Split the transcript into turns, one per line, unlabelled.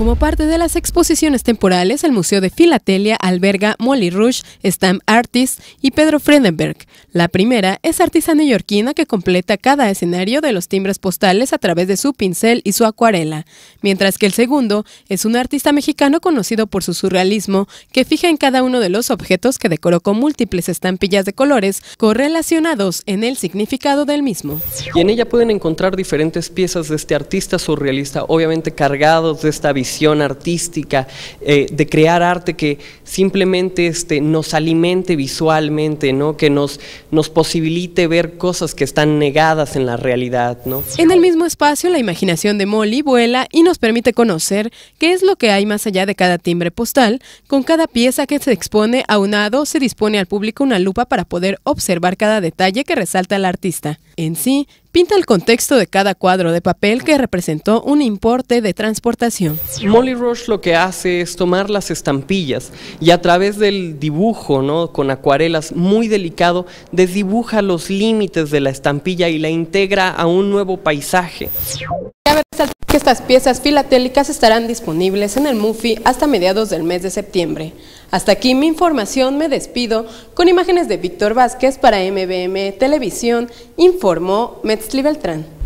Como parte de las exposiciones temporales, el Museo de Filatelia alberga Molly Rush, Stamp Artist y Pedro Frenenberg. La primera es artista neoyorquina que completa cada escenario de los timbres postales a través de su pincel y su acuarela, mientras que el segundo es un artista mexicano conocido por su surrealismo que fija en cada uno de los objetos que decoró con múltiples estampillas de colores correlacionados en el significado del mismo.
Y en ella pueden encontrar diferentes piezas de este artista surrealista, obviamente cargados de esta visión artística, eh, de crear arte que simplemente este, nos alimente visualmente, ¿no? que nos, nos posibilite ver cosas que están negadas en la realidad. ¿no?
En el mismo espacio, la imaginación de Molly vuela y nos permite conocer qué es lo que hay más allá de cada timbre postal. Con cada pieza que se expone lado se dispone al público una lupa para poder observar cada detalle que resalta el artista. En sí, pinta el contexto de cada cuadro de papel que representó un importe de transportación.
Molly Rush lo que hace es tomar las estampillas y a través del dibujo, ¿no? con acuarelas muy delicado, desdibuja los límites de la estampilla y la integra a un nuevo paisaje.
que estas piezas filatélicas estarán disponibles en el MUFI hasta mediados del mes de septiembre. Hasta aquí mi información, me despido con imágenes de Víctor Vázquez para MBM Televisión, informó Metzli Beltrán.